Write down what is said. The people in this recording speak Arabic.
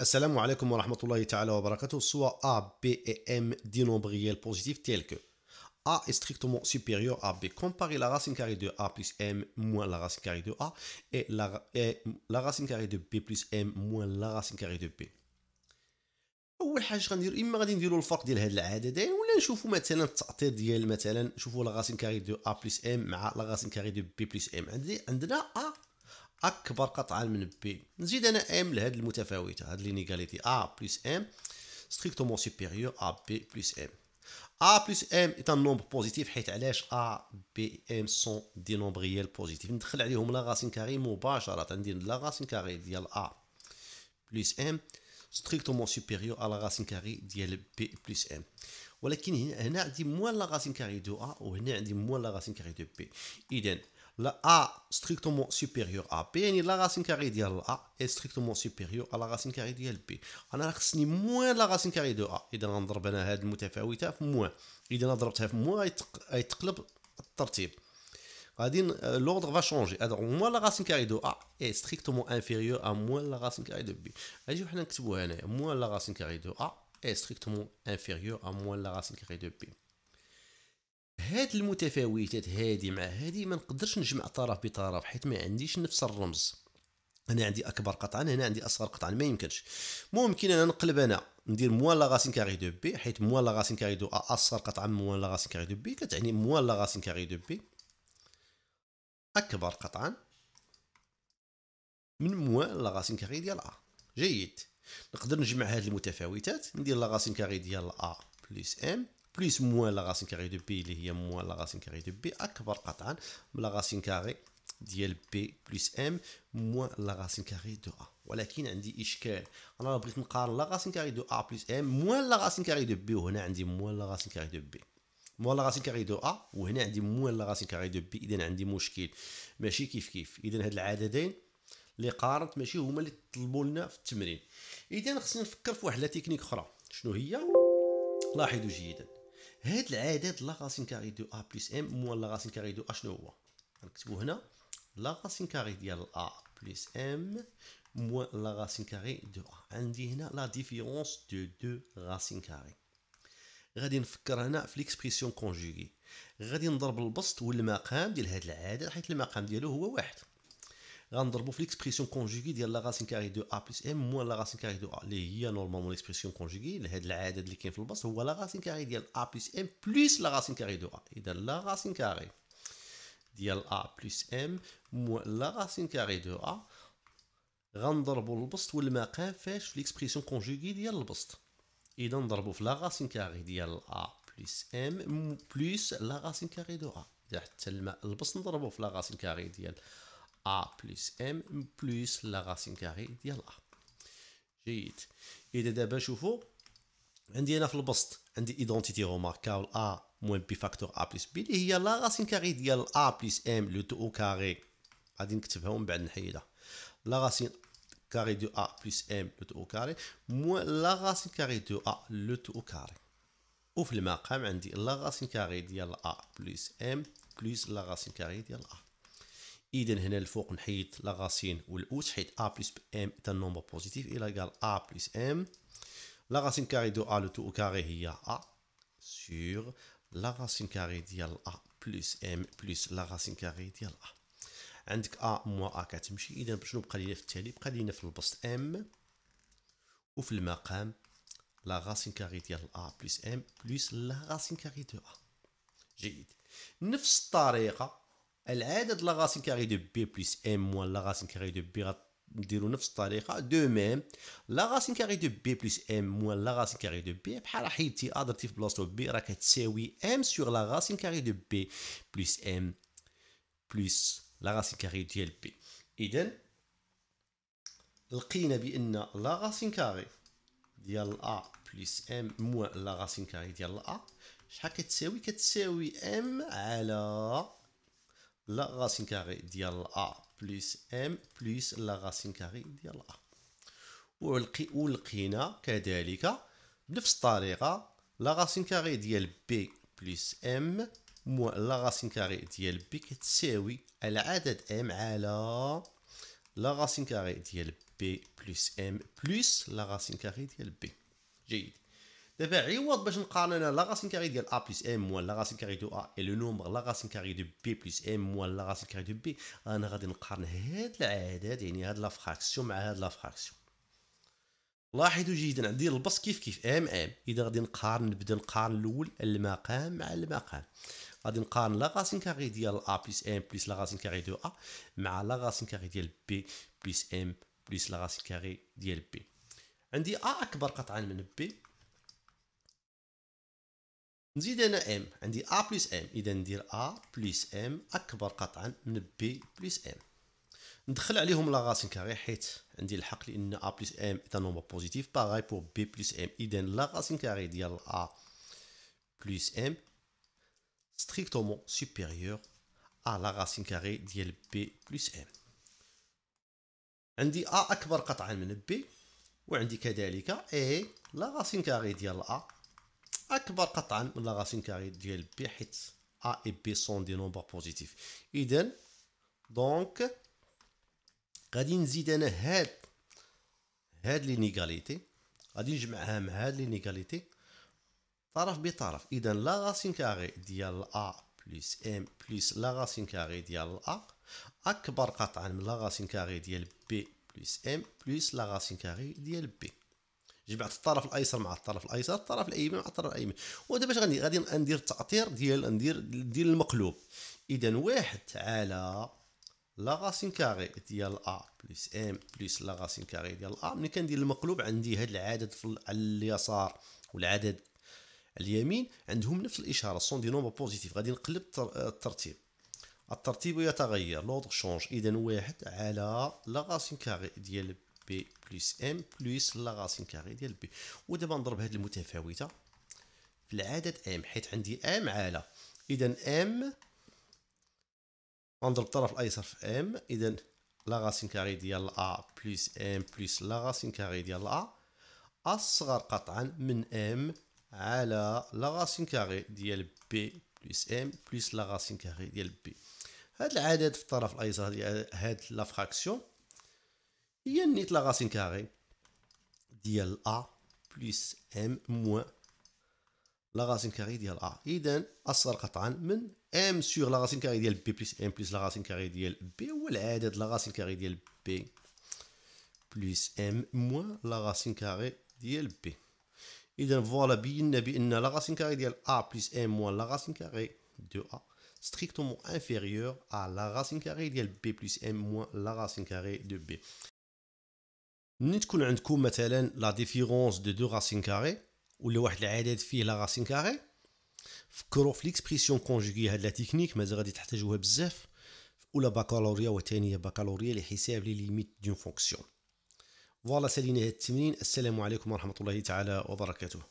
السلام عليكم ورحمة الله تعالى وبركاته سواء A, B et M dénombriels positifs tels que A est strictement supérieur à B. Comparez la racine carrée de A plus M moins la racine carrée de A et la, et la racine carrée de B plus M moins la racine carrée de B. اول حاجه غندير اما غادي نديرو الفرق ديال هاد العددين ولا نشوفو مثلا التاطير ديال مثلا نشوفوا لاغاسين كاري دو ا بلس ام مع لاغاسين كاري دو بي بلس ام عندي عندنا ا اكبر قطعه من بي نزيد انا ام لهاد المتفاوته هاد لينيغاليتي ا بلس ام ستريكتومون سوبيريور ا بي بلس ام ا بلس ام اي ان نومبر بوزيتيف حيت علاش ا بي ام سون دي نومبر ريال بوزيتيف ندخل عليهم لا غاسين كاري مباشره ندير لا غاسين كاري ديال ا بلس ام ستريكتومون سوبيريور على غاسين كاري ديال بي بلس ام ولكن هنا عندي موان لا غاسين كاري دو ا وهنا عندي موان لا غاسين كاري دو بي اذا la A strictement supérieure à P, et la racine carrée de A est strictement supérieure à la racine carrée de P. a racine moins la racine carrée de A. Et نضرب أنا هاد المتفاوتة في moins. إذا on ضربتها في moins يتقلب الترتيب. l'ordre va changer. Alors moins la racine carrée de A est strictement inférieure à moins la racine carrée de B. je حنا نكتبوها moins la racine carrée de A est strictement inférieure à moins la racine carrée de B. هاد المتفاوتات هادي مع هادي ما نقدرش نجمع طرف بطرف حيت ما عنديش نفس الرمز هنا عندي اكبر قطعا هنا عندي اصغر قطعا ما يمكنش ممكن انا نقلب انا ندير موان لا كاري دو بي حيت موان لا كاري دو ا اصغر قطعه من موان لا كاري دو بي كتعني موان لا كاري دو بي اكبر قطعا من موان لا كاري ديال ا جيد نقدر نجمع هاد المتفاوتات ندير لا كاري ديال ا بلس ام بليس موان لا غاسين كاري دو بي اللي هي موان لا غاسين كاري دو بي اكبر قطعا من لا غاسين كاري ديال بي بلس ام موان لا غاسين كاري دو ا ولكن عندي اشكال انا بغيت نقارن لا غاسين كاري دو ا بلس ام موان لا غاسين كاري دو بي وهنا عندي موان لا غاسين كاري دو بي موان لا غاسين كاري دو ا وهنا عندي موان لا غاسين كاري دو بي اذا عندي مشكل ماشي كيف كيف اذا هاد العددين اللي قارنت ماشي هما اللي طلبوا لنا في التمرين اذا خصني نفكر في واحد لا تكنيك اخرى شنو هي لاحظوا جيدا هاد العدد لا كاري دو ا بلس ام موان لا كاري دو ا شنو هو نكتبو هنا لا كاري ديال ا بلس ام موان لا كاري دو ا عندي هنا لا ديفيرونس دو دو غاسين كاري غادي نفكر هنا في ليكسبريسيون كونجيغي غادي نضرب البسط والمقام ديال هاد العدد حيت المقام ديالو هو واحد غنضربوا في ليكسبريسيون كونجوغي ديال لا راسين كاري دو ا بلس ام موان لا راسين كاري دو ا اللي هي نورمالمون ليكسبريسيون كونجوغي لهذا العدد اللي كاين في البسط هو لا راسين كاري ديال ا بلس ام بلس لا راسين كاري دو ا اذا لا راسين كاري ديال ا بلس ام موان لا راسين كاري دو ا غنضربوا البسط والمقام فاش في ليكسبريسيون كونجوغي ديال البسط اذا نضربوا في لا راسين كاري ديال ا بلس ام بلس لا راسين كاري دو ا حتى البسط نضربوا في لا راسين كاري ديال a بلس m بلس لا راسين كاري ديال a جيد اذا دابا شوفوا عندي انا في البسط عندي ايدونتيتي روماركابل a موان بي فاكتور a بلس بي اللي هي لا راسين كاري ديال a بلس m لو تو كاري غادي نكتبها ومن بعد نحيدها لا راسين كاري دو a بلس m لو تو او كاري moins لا راسين كاري دو a لو تو او كاري وفي المقام عندي لا راسين كاري ديال a بلس m بلس لا راسين كاري ديال a اذا هنا الفوق نحيد لاغاسين والاوت حيت ا بلس ام تا نومبر بوزيتيف الى ايكال ا بلس ام لاغاسين كاري دو ا لو تو او كاري هي ا سور لاغاسين كاري ديال ا بلس ام بلس لاغاسين كاري ديال ا عندك ا موا ا كتمشي اذا شنو بقى لينا في التالي بقى لينا في البسط ام وفي المقام لا غاسين كاري ديال ا بلس ام بلس لا غاسين كاري دو ا جيد نفس الطريقه العدد لاغاسين كاري دو بي بلس ام موان لاغاسين كاري دو بي نديرو نفس الطريقه دو ميم لاغاسين كاري دو بي بلس ام موان لاغاسين كاري دو بي بحال حيدتي ادرتي في بلاصتو بي راه كتساوي ام سيغ لاغاسين كاري دو بي بلس ام بلس لاغاسين كاري ديال بي إذن لقينا بان لاغاسين كاري ديال ا بلس ام موان لاغاسين كاري ديال ا شحال كتساوي كتساوي ام على La racine carrée de a plus M plus la racine carrée de l'A. Et on a trouvé que, de la la racine carrée de B plus M moins la racine carrée de B qui est la Elle M alors la racine carrée de B plus M plus la racine carrée de B. دابا عوض باش نقارن انا لا راسين كاري ديال ا بلس ام ولا راسين كاري دو ا اي لو نومبر لا راسين كاري دو بي بلس ام ولا راسين كاري دو بي انا غادي نقارن هاد العدد يعني هاد فراكسيون مع هاد فراكسيون لاحظوا جيدا عندي البص كيف كيف ام ام اذا غادي نقارن نبدا نقارن الاول المقام مع المقام غادي نقارن لا راسين كاري ديال ا بلس ام بلس لا راسين كاري دو ا مع لا راسين كاري ديال بي بلس ام بلس لا راسين كاري ديال بي عندي ا اكبر قطعا من بي نزيد انا ام عندي ا بلس ام اذا ندير ا بلس ام اكبر قطعا من بي بلس ام ندخل عليهم لا غاسين كاري حيت عندي الحق لان ا بلس ام ايت نومبر بوزيتيف باغاي بور بي بلس ام اذا لا غاسين كاري ديال ا بلس ام ستريكتومون سوبيريور ا لا racine كاري ديال بي بلس ام عندي ا أكبر قطعا من بي وعندي كذلك اي لا racine كاري ديال ا اكبر قطعا من لاغاسين كاري ديال بي حيت ا اي بي سون دي نومبر بوزيتيف اذا دونك غادي نزيد انا هاد هاد لينيغاليتي غادي نجمعها مع هاد لينيغاليتي طرف بطرف اذا لا كاري ديال ا بلس ام بلس لا كاري ديال ا اكبر قطعا من لا كاري ديال بي بلس ام بلس لا كاري ديال بي جمعت الطرف الايسر مع الطرف الايسر الطرف الايمن مع الطرف الايمن ودابا غادي غادي ندير التاطير ديال ندير ديال المقلوب اذا واحد على لا غاسين كاري ديال ا بلس ام بلس لا غاسين كاري ديال ا ملي كندير المقلوب عندي هاد العدد في على اليسار والعدد اليمين عندهم نفس الاشاره سون دي نومبر بوزيتيف غادي نقلب الترتيب الترتيب يتغير لوطر شونج اذا واحد على لا غاسين كاري ديال بي بلس ام بلس لا غاسين كاري ديال بي ودابا نضرب هذه المتفاوته في العدد ام حيت عندي ام على اذا ام غنضرب الطرف الايسر في ام اذا لا غاسين كاري ديال ا بلس ام بلس لا غاسين كاري ديال ا اصغر قطعا من ام على لا غاسين كاري ديال بي بلس ام بلس لا غاسين كاري ديال بي هاد العدد في الطرف الايسر هاد لا فراكسيون Il est égal la racine carrée de a plus m moins la racine carrée de a. Il est égal à m sur la racine carrée de B plus m plus la racine carrée b ou l'aide de la racine carrée b plus m moins la racine carrée d'l b. Il voilà égal la racine carrée de a plus m moins la racine carrée de a strictement inférieure à la racine carrée de B plus m moins la racine carrée de b. ملي تكون عندكم مثلا لا ديفيرونس دو دو راسين كاري ولا واحد العدد فيه لا راسين كاري فكروا في ليكسبريسيون كونجوغي هاد لا تكنيك مازال غادي تحتاجوها بزاف ولا باكالوريا وثانيه باكالوريا لحساب لي ليميت دون فونكسيون فوالا سالينا هاد التمرين السلام عليكم ورحمه الله تعالى وبركاته